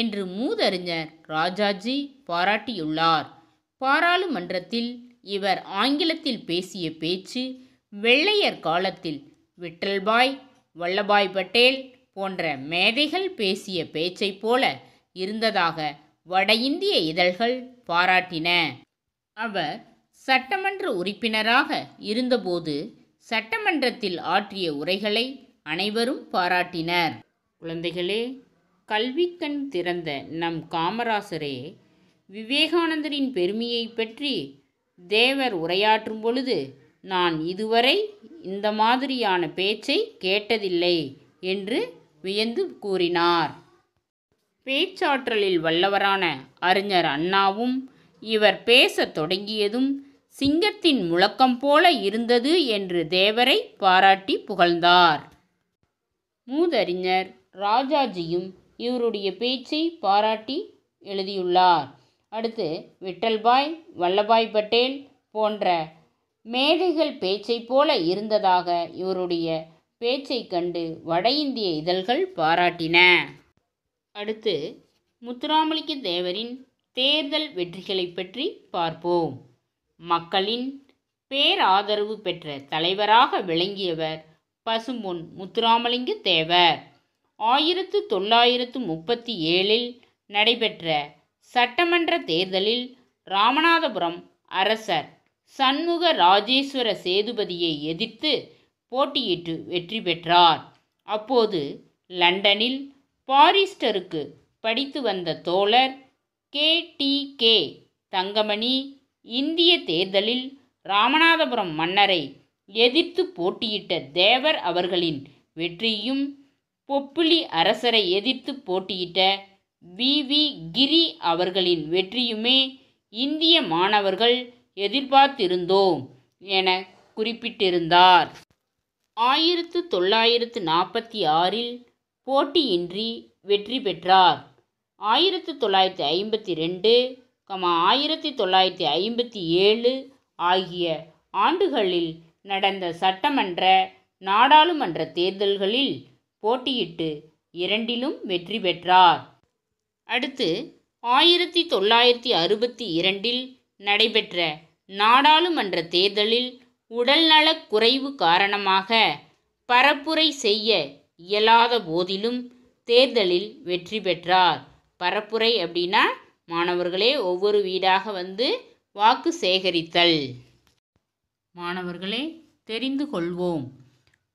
என்று மூதறிஞர் ராஜாஜி பாராட்டியுள்ளார் பாராளுமன்றத்தில் இவர் ஆங்கிலத்தில் பேசிய பேச்சு வெள்ளையர் காலத்தில் விட்டல்பாய் வல்லபாய் பட்டேல் போன்ற மேதைகள் பேசிய பேச்சைப் போல இருந்ததாக வட இந்திய இதழ்கள் பாராட்டின அவர் சட்டமன்ற உறுப்பினராக இருந்தபோது சட்டமன்றத்தில் ஆற்றிய உரைகளை அனைவரும் பாராட்டினர் குழந்தைகளே கல்விக்கண் திறந்த நம் காமராசரே விவேகானந்தரின் பெருமையை பற்றி தேவர் உரையாற்றும் பொழுது நான் இதுவரை இந்த மாதிரியான பேச்சை கேட்டதில்லை என்று வியந்து கூறினார் பேச்சாற்றலில் வல்லவரான அறிஞர் அண்ணாவும் இவர் பேசத் தொடங்கியதும் சிங்கத்தின் முழக்கம் போல இருந்தது என்று தேவரை பாராட்டி புகழ்ந்தார் மூதறிஞர் ராஜாஜியும் இவருடைய பேச்சை பாராட்டி எழுதியுள்ளார் அடுத்து விட்டல்பாய் வல்லபாய் பட்டேல் போன்ற மேதைகள் பேச்சை போல இருந்ததாக இவருடைய பேச்சை கண்டு வட இந்திய இதழ்கள் பாராட்டின அடுத்து முத்துராமலிங்க தேவரின் தேர்தல் வெற்றிகளை பற்றி பார்ப்போம் மக்களின் பேராதரவு பெற்ற தலைவராக விளங்கியவர் பசும்பொன் முத்துராமலிங்க தேவர் ஆயிரத்து தொள்ளாயிரத்து முப்பத்தி ஏழில் நடைபெற்ற சட்டமன்ற தேர்தலில் ராமநாதபுரம் அரசர் சண்முக ராஜேஸ்வர சேதுபதியை எதிர்த்து போட்டியிட்டு வெற்றி பெற்றார் அப்போது லண்டனில் பாரிஸ்டருக்கு படித்து வந்த தோழர் கே டி கே தங்கமணி இந்திய தேர்தலில் ராமநாதபுரம் மன்னரை எதிர்த்து போட்டியிட்ட தேவர் அவர்களின் வெற்றியும் பொப்புலி அரசரை எதிர்த்து போட்டியிட்ட வி வி கிரி அவர்களின் வெற்றியுமே இந்திய மாணவர்கள் எதிர்பார்த்திருந்தோம் என குறிப்பிட்டிருந்தார் ஆயிரத்து தொள்ளாயிரத்து நாற்பத்தி ஆறில் போட்டியின்றி வெற்றி பெற்றார் ஆயிரத்து தொள்ளாயிரத்தி ஐம்பத்தி ரெண்டு கமா ஆயிரத்தி தொள்ளாயிரத்தி ஐம்பத்தி ஏழு ஆகிய ஆண்டுகளில் நடந்த சட்டமன்ற நாடாளுமன்ற தேர்தல்களில் போட்டியிட்டு இரண்டிலும் வெற்றி பெற்றார் அடுத்து ஆயிரத்தி தொள்ளாயிரத்தி அறுபத்தி இரண்டில் நடைபெற்ற நாடாளுமன்ற தேர்தலில் உடல்நலக் குறைவு காரணமாக பரப்புரை செய்ய இயலாத போதிலும் தேர்தலில் வெற்றி பெற்றார் பரப்புரை அப்படின்னா மாணவர்களே ஒவ்வொரு வீடாக வந்து வாக்கு சேகரித்தல் மாணவர்களே தெரிந்து கொள்வோம்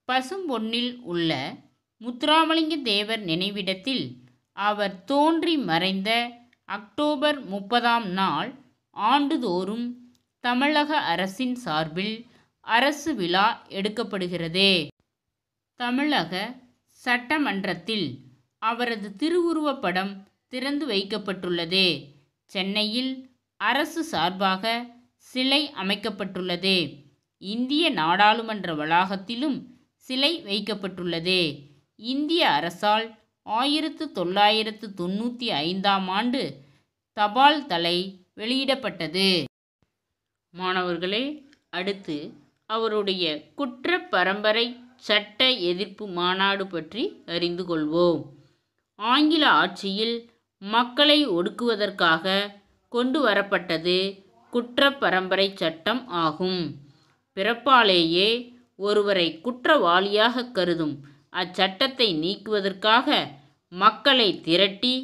பசும் பொன்னில் உள்ள முத்துராமலிங்க தேவர் நினைவிடத்தில் அவர் தோன்றி மறைந்த அக்டோபர் முப்பதாம் நாள் ஆண்டுதோறும் தமிழக அரசின் சார்பில் அரசு விழா எடுக்கப்படுகிறது தமிழக சட்டமன்றத்தில் அவரது திருவுருவப்படம் திறந்து வைக்கப்பட்டுள்ளது சென்னையில் அரசு சார்பாக சிலை அமைக்கப்பட்டுள்ளது இந்திய நாடாளுமன்ற வளாகத்திலும் சிலை வைக்கப்பட்டுள்ளது இந்திய அரசால் ஆயிரத்து தொள்ளாயிரத்து தொண்ணூற்றி ஐந்தாம் ஆண்டு தபால் தலை வெளியிடப்பட்டது மாணவர்களே அடுத்து அவருடைய குற்ற பரம்பரை சட்ட எதிர்ப்பு மாநாடு பற்றி அறிந்து கொள்வோம் ஆங்கில ஆட்சியில் மக்களை ஒடுக்குவதற்காக கொண்டு வரப்பட்டது குற்ற பரம்பரை சட்டம் ஆகும் பிறப்பாலேயே ஒருவரை குற்றவாளியாக கருதும் அச்சட்டத்தை நீக்குவதற்காக மக்களை திரட்டி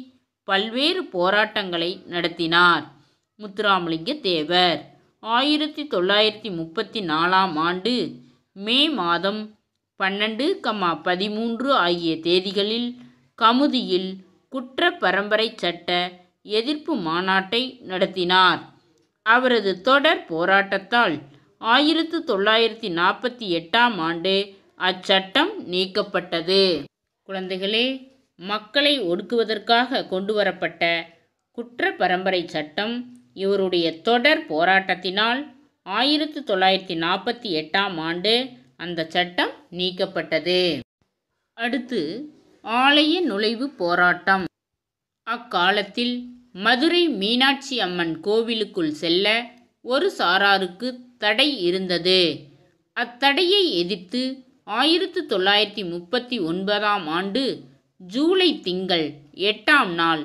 பல்வேறு போராட்டங்களை நடத்தினார் முத்துராமலிங்க தேவர் ஆயிரத்தி தொள்ளாயிரத்தி முப்பத்தி நாலாம் ஆண்டு மே மாதம் பன்னெண்டு கம்மா பதிமூன்று ஆகிய தேதிகளில் கமுதியில் குற்ற பரம்பரை சட்ட எதிர்ப்பு மாநாட்டை நடத்தினார் அவரது தொடர் போராட்டத்தால் ஆயிரத்து தொள்ளாயிரத்தி நாற்பத்தி எட்டாம் ஆண்டு அச்சட்டம் நீக்கப்பட்டது குழந்தைகளே மக்களை ஒடுக்குவதற்காக கொண்டு வரப்பட்ட குற்ற பரம்பரை சட்டம் இவருடைய தொடர் போராட்டத்தினால் ஆயிரத்து தொள்ளாயிரத்தி நாற்பத்தி எட்டாம் ஆண்டு அந்த சட்டம் நீக்கப்பட்டது அடுத்து ஆலய நுழைவு போராட்டம் அக்காலத்தில் மதுரை மீனாட்சி அம்மன் கோவிலுக்குள் செல்ல ஒரு சாராருக்கு தடை இருந்தது அத்தடையை எதிர்த்து ஆயிரத்து தொள்ளாயிரத்தி முப்பத்தி ஒன்பதாம் ஆண்டு ஜூலை திங்கள் எட்டாம் நாள்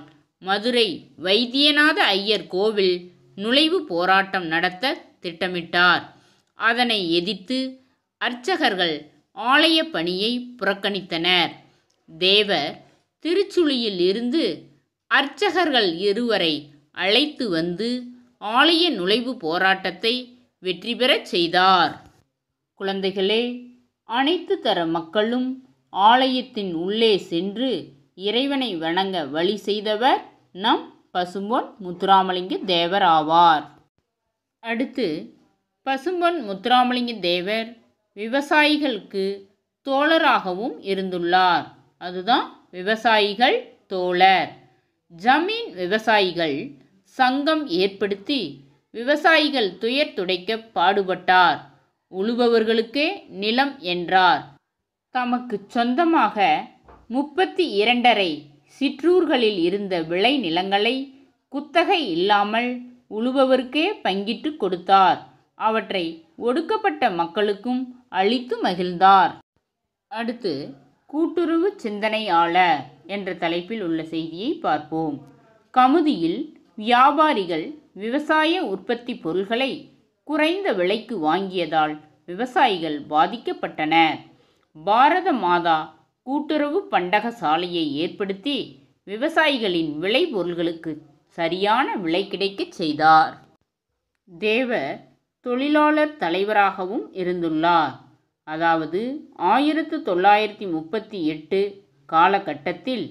மதுரை வைத்தியநாத ஐயர் கோவில் நுழைவு போராட்டம் நடத்த திட்டமிட்டார் அதனை எதிர்த்து அர்ச்சகர்கள் ஆலய பணியை புறக்கணித்தனர் தேவர் திருச்சுழியில் இருந்து அர்ச்சகர்கள் இருவரை அழைத்து வந்து ஆலய நுழைவு போராட்டத்தை வெற்றி பெறச் செய்தார் குழந்தைகளே அனைத்து தர மக்களும் ஆலயத்தின் உள்ளே சென்று இறைவனை வணங்க வழி செய்தவர் நம் பசும்பொன் முத்துராமலிங்க தேவர் ஆவார் அடுத்து பசும்பொன் முத்துராமலிங்க தேவர் விவசாயிகளுக்கு தோழராகவும் இருந்துள்ளார் அதுதான் விவசாயிகள் தோழர் ஜமீன் விவசாயிகள் சங்கம் ஏற்படுத்தி விவசாயிகள் துயர் துடைக்க பாடுபட்டார் உழுபவர்களுக்கே நிலம் என்றார் தமக்கு சொந்தமாக முப்பத்தி இரண்டரை சிற்றூர்களில் இருந்த விளை நிலங்களை குத்தகை இல்லாமல் உழுபவருக்கே பங்கிட்டு கொடுத்தார் அவற்றை ஒடுக்கப்பட்ட மக்களுக்கும் அளித்து மகிழ்ந்தார் அடுத்து கூட்டுறவு சிந்தனையாளர் என்ற தலைப்பில் உள்ள செய்தியை பார்ப்போம் கமுதியில் வியாபாரிகள் விவசாய உற்பத்தி பொருள்களை குறைந்த விலைக்கு வாங்கியதால் விவசாயிகள் பாதிக்கப்பட்டனர் பாரத மாதா கூட்டுறவு பண்டக சாலையை ஏற்படுத்தி விவசாயிகளின் விளை பொருள்களுக்கு சரியான விலை கிடைக்கச் செய்தார் தேவர் தொழிலாளர் தலைவராகவும் இருந்துள்ளார் அதாவது ஆயிரத்து தொள்ளாயிரத்தி முப்பத்தி எட்டு காலகட்டத்தில்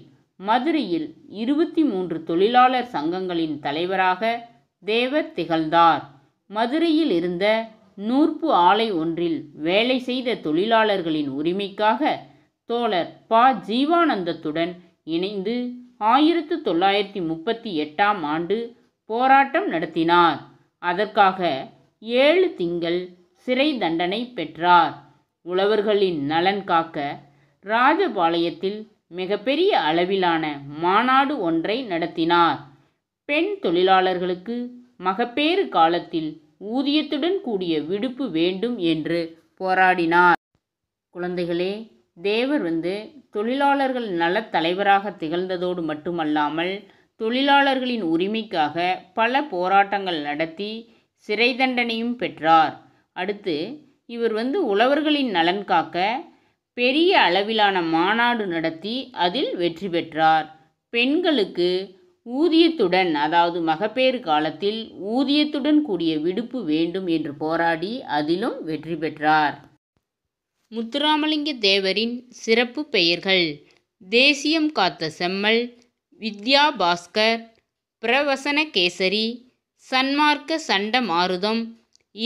மதுரையில் இருபத்தி மூன்று தொழிலாளர் சங்கங்களின் தலைவராக தேவர் திகழ்ந்தார் மதுரையில் இருந்த நூற்பு ஆலை ஒன்றில் வேலை செய்த தொழிலாளர்களின் உரிமைக்காக தோழர் ப ஜீவானந்தத்துடன் இணைந்து ஆயிரத்து தொள்ளாயிரத்தி முப்பத்தி எட்டாம் ஆண்டு போராட்டம் நடத்தினார் அதற்காக ஏழு திங்கள் சிறை தண்டனை பெற்றார் உழவர்களின் நலன் காக்க ராஜபாளையத்தில் மிகப்பெரிய அளவிலான மாநாடு ஒன்றை நடத்தினார் பெண் தொழிலாளர்களுக்கு மகப்பேறு காலத்தில் ஊதியத்துடன் கூடிய விடுப்பு வேண்டும் என்று போராடினார் குழந்தைகளே தேவர் வந்து தொழிலாளர்கள் நலத் தலைவராக திகழ்ந்ததோடு மட்டுமல்லாமல் தொழிலாளர்களின் உரிமைக்காக பல போராட்டங்கள் நடத்தி சிறை தண்டனையும் பெற்றார் அடுத்து இவர் வந்து உழவர்களின் நலன் காக்க பெரிய அளவிலான மாநாடு நடத்தி அதில் வெற்றி பெற்றார் பெண்களுக்கு ஊதியத்துடன் அதாவது மகப்பேறு காலத்தில் ஊதியத்துடன் கூடிய விடுப்பு வேண்டும் என்று போராடி அதிலும் வெற்றி பெற்றார் முத்துராமலிங்க தேவரின் சிறப்பு பெயர்கள் தேசியம் காத்த செம்மல் வித்யா பாஸ்கர் பிரவசன கேசரி சன்மார்க்க சண்ட மாருதம்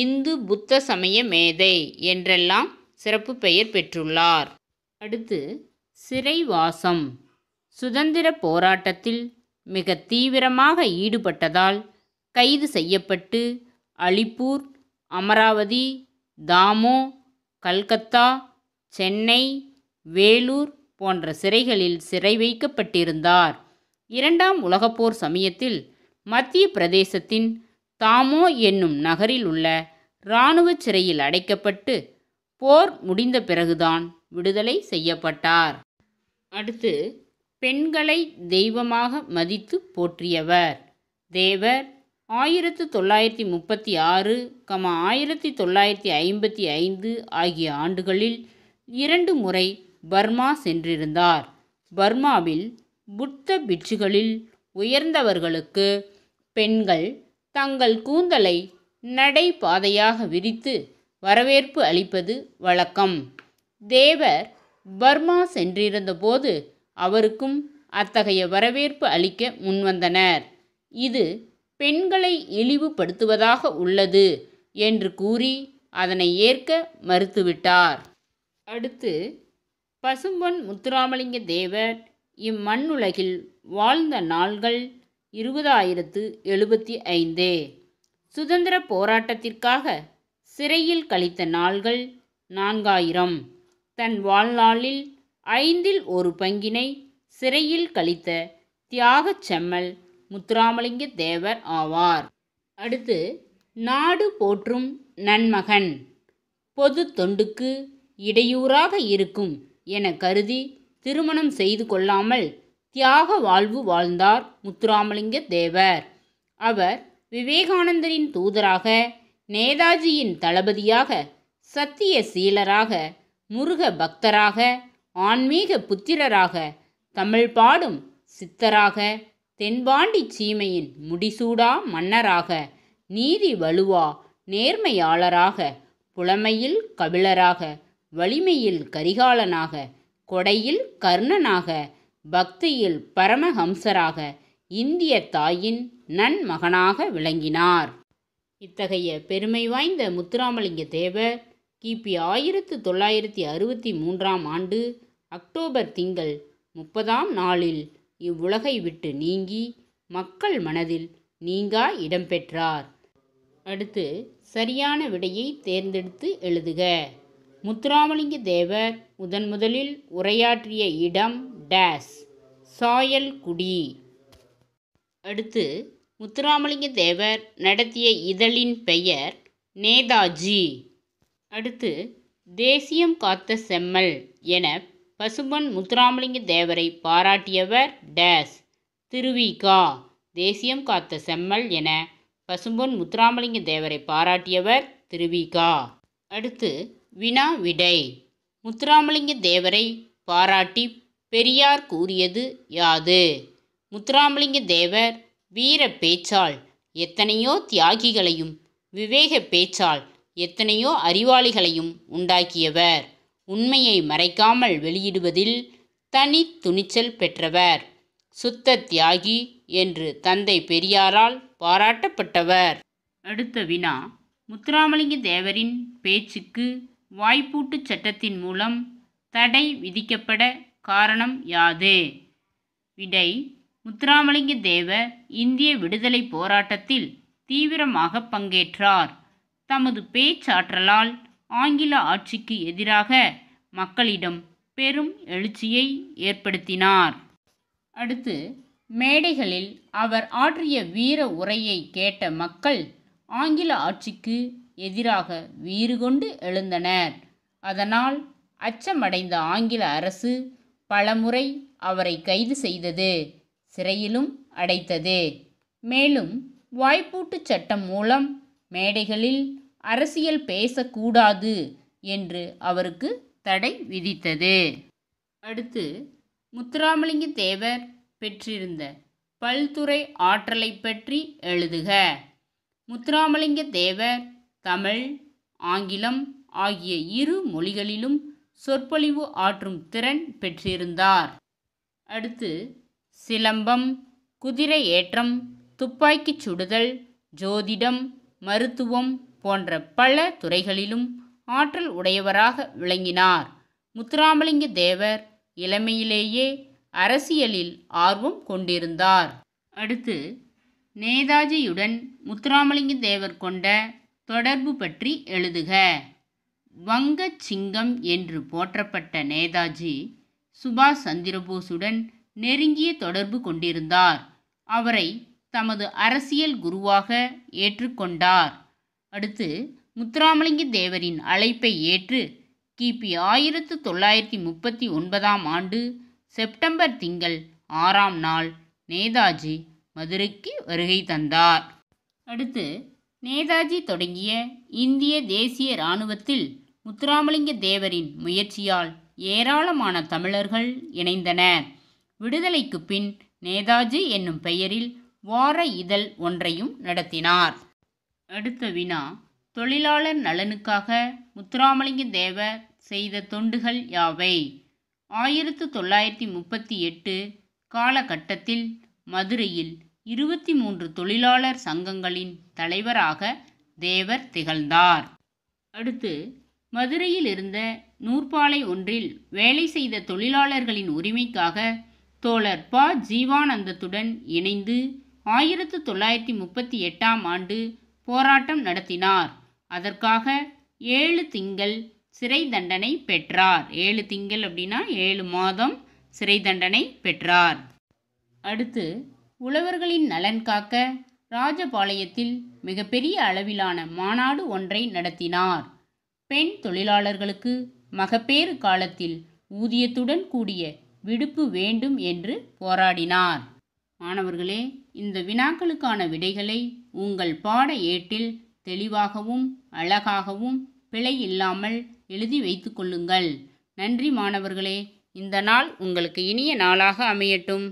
இந்து புத்த சமய மேதை என்றெல்லாம் சிறப்பு பெயர் பெற்றுள்ளார் அடுத்து சிறைவாசம் சுதந்திர போராட்டத்தில் மிக தீவிரமாக ஈடுபட்டதால் கைது செய்யப்பட்டு அலிப்பூர் அமராவதி தாமோ கல்கத்தா சென்னை வேலூர் போன்ற சிறைகளில் சிறை வைக்கப்பட்டிருந்தார் இரண்டாம் உலகப்போர் சமயத்தில் மத்திய பிரதேசத்தின் தாமோ என்னும் நகரில் உள்ள இராணுவ சிறையில் அடைக்கப்பட்டு போர் முடிந்த பிறகுதான் விடுதலை செய்யப்பட்டார் அடுத்து பெண்களை தெய்வமாக மதித்து போற்றியவர் தேவர் ஆயிரத்து தொள்ளாயிரத்தி முப்பத்தி ஆறு கம ஆயிரத்தி தொள்ளாயிரத்தி ஐம்பத்தி ஐந்து ஆகிய ஆண்டுகளில் இரண்டு முறை பர்மா சென்றிருந்தார் பர்மாவில் புத்த பிட்சுகளில் உயர்ந்தவர்களுக்கு பெண்கள் தங்கள் கூந்தலை நடைபாதையாக விரித்து வரவேற்பு அளிப்பது வழக்கம் தேவர் பர்மா சென்றிருந்தபோது அவருக்கும் அத்தகைய வரவேற்பு அளிக்க முன்வந்தனர் இது பெண்களை இழிவுபடுத்துவதாக உள்ளது என்று கூறி அதனை ஏற்க மறுத்துவிட்டார் அடுத்து பசும்பொன் முத்துராமலிங்க தேவர் இம்மண்ணுலகில் வாழ்ந்த நாள்கள் இருபதாயிரத்து எழுபத்தி ஐந்து சுதந்திர போராட்டத்திற்காக சிறையில் கழித்த நாள்கள் நான்காயிரம் தன் வாழ்நாளில் ஐந்தில் ஒரு பங்கினை சிறையில் கழித்த தியாகச் செம்மல் முத்துராமலிங்க தேவர் ஆவார் அடுத்து நாடு போற்றும் நன்மகன் பொது தொண்டுக்கு இடையூறாக இருக்கும் என கருதி திருமணம் செய்து கொள்ளாமல் தியாக வாழ்வு வாழ்ந்தார் முத்துராமலிங்க தேவர் அவர் விவேகானந்தரின் தூதராக நேதாஜியின் தளபதியாக சத்திய சீலராக முருக பக்தராக ஆன்மீக புத்திரராக தமிழ் பாடும் சித்தராக தென்பாண்டி சீமையின் முடிசூடா மன்னராக நீதி வலுவா நேர்மையாளராக புலமையில் கபிலராக வலிமையில் கரிகாலனாக கொடையில் கர்ணனாக பக்தியில் பரமஹம்சராக இந்திய தாயின் நன்மகனாக விளங்கினார் இத்தகைய பெருமை வாய்ந்த முத்துராமலிங்க தேவர் கிபி ஆயிரத்து தொள்ளாயிரத்தி அறுபத்தி மூன்றாம் ஆண்டு அக்டோபர் திங்கள் முப்பதாம் நாளில் இவ்வுலகை விட்டு நீங்கி மக்கள் மனதில் நீங்கா இடம்பெற்றார் அடுத்து சரியான விடையை தேர்ந்தெடுத்து எழுதுக முத்துராமலிங்க தேவர் முதன் முதலில் உரையாற்றிய இடம் டேஸ் சாயல் குடி அடுத்து முத்துராமலிங்க தேவர் நடத்திய இதழின் பெயர் நேதாஜி அடுத்து தேசியம் காத்த செம்மல் என பசுமன் முத்துராமலிங்க தேவரை பாராட்டியவர் டேஸ் திருவிகா தேசியம் காத்த செம்மல் என பசும்பொன் முத்துராமலிங்க தேவரை பாராட்டியவர் திருவிகா அடுத்து வினா விடை முத்துராமலிங்க தேவரை பாராட்டி பெரியார் கூறியது யாது முத்துராமலிங்க தேவர் வீர பேச்சால் எத்தனையோ தியாகிகளையும் விவேக பேச்சால் எத்தனையோ அறிவாளிகளையும் உண்டாக்கியவர் உண்மையை மறைக்காமல் வெளியிடுவதில் தனி துணிச்சல் பெற்றவர் சுத்த தியாகி என்று தந்தை பெரியாரால் பாராட்டப்பட்டவர் அடுத்த வினா முத்துராமலிங்க தேவரின் பேச்சுக்கு வாய்ப்பூட்டு சட்டத்தின் மூலம் தடை விதிக்கப்பட காரணம் யாது விடை முத்துராமலிங்க தேவர் இந்திய விடுதலை போராட்டத்தில் தீவிரமாக பங்கேற்றார் தமது பேச்சாற்றலால் ஆங்கில ஆட்சிக்கு எதிராக மக்களிடம் பெரும் எழுச்சியை ஏற்படுத்தினார் அடுத்து மேடைகளில் அவர் ஆற்றிய வீர உரையை கேட்ட மக்கள் ஆங்கில ஆட்சிக்கு எதிராக வீறு கொண்டு எழுந்தனர் அதனால் அச்சமடைந்த ஆங்கில அரசு பலமுறை அவரை கைது செய்தது சிறையிலும் அடைத்தது மேலும் வாய்ப்பூட்டு சட்டம் மூலம் மேடைகளில் அரசியல் பேசக்கூடாது என்று அவருக்கு தடை விதித்தது அடுத்து முத்துராமலிங்க தேவர் பெற்றிருந்த பல்துறை ஆற்றலை பற்றி எழுதுக முத்துராமலிங்க தேவர் தமிழ் ஆங்கிலம் ஆகிய இரு மொழிகளிலும் சொற்பொழிவு ஆற்றும் திறன் பெற்றிருந்தார் அடுத்து சிலம்பம் குதிரை ஏற்றம் துப்பாக்கி சுடுதல் ஜோதிடம் மருத்துவம் போன்ற பல துறைகளிலும் ஆற்றல் உடையவராக விளங்கினார் முத்துராமலிங்க தேவர் இளமையிலேயே அரசியலில் ஆர்வம் கொண்டிருந்தார் அடுத்து நேதாஜியுடன் முத்துராமலிங்க தேவர் கொண்ட தொடர்பு பற்றி எழுதுக வங்க சிங்கம் என்று போற்றப்பட்ட நேதாஜி சுபாஷ் சந்திரபோஸுடன் நெருங்கிய தொடர்பு கொண்டிருந்தார் அவரை தமது அரசியல் குருவாக ஏற்றுக்கொண்டார் அடுத்து முத்துராமலிங்க தேவரின் அழைப்பை ஏற்று கிபி ஆயிரத்து தொள்ளாயிரத்தி முப்பத்தி ஒன்பதாம் ஆண்டு செப்டம்பர் திங்கள் ஆறாம் நாள் நேதாஜி மதுரைக்கு வருகை தந்தார் அடுத்து நேதாஜி தொடங்கிய இந்திய தேசிய இராணுவத்தில் முத்துராமலிங்க தேவரின் முயற்சியால் ஏராளமான தமிழர்கள் இணைந்தனர் விடுதலைக்கு பின் நேதாஜி என்னும் பெயரில் வார இதழ் ஒன்றையும் நடத்தினார் அடுத்த வினா தொழிலாளர் நலனுக்காக முத்துராமலிங்க தேவர் செய்த தொண்டுகள் யாவை ஆயிரத்து தொள்ளாயிரத்தி முப்பத்தி எட்டு காலகட்டத்தில் மதுரையில் இருபத்தி மூன்று தொழிலாளர் சங்கங்களின் தலைவராக தேவர் திகழ்ந்தார் அடுத்து மதுரையில் இருந்த நூற்பாலை ஒன்றில் வேலை செய்த தொழிலாளர்களின் உரிமைக்காக தோழர் ப ஜீவானந்தத்துடன் இணைந்து ஆயிரத்து தொள்ளாயிரத்தி முப்பத்தி எட்டாம் ஆண்டு போராட்டம் நடத்தினார் அதற்காக ஏழு திங்கள் சிறை தண்டனை பெற்றார் ஏழு திங்கள் அப்படின்னா ஏழு மாதம் சிறை தண்டனை பெற்றார் அடுத்து உழவர்களின் நலன் காக்க ராஜபாளையத்தில் மிகப்பெரிய அளவிலான மாநாடு ஒன்றை நடத்தினார் பெண் தொழிலாளர்களுக்கு மகப்பேறு காலத்தில் ஊதியத்துடன் கூடிய விடுப்பு வேண்டும் என்று போராடினார் மாணவர்களே இந்த வினாக்களுக்கான விடைகளை உங்கள் பாட ஏட்டில் தெளிவாகவும் அழகாகவும் பிழை இல்லாமல் எழுதி வைத்து கொள்ளுங்கள் நன்றி மாணவர்களே இந்த நாள் உங்களுக்கு இனிய நாளாக அமையட்டும்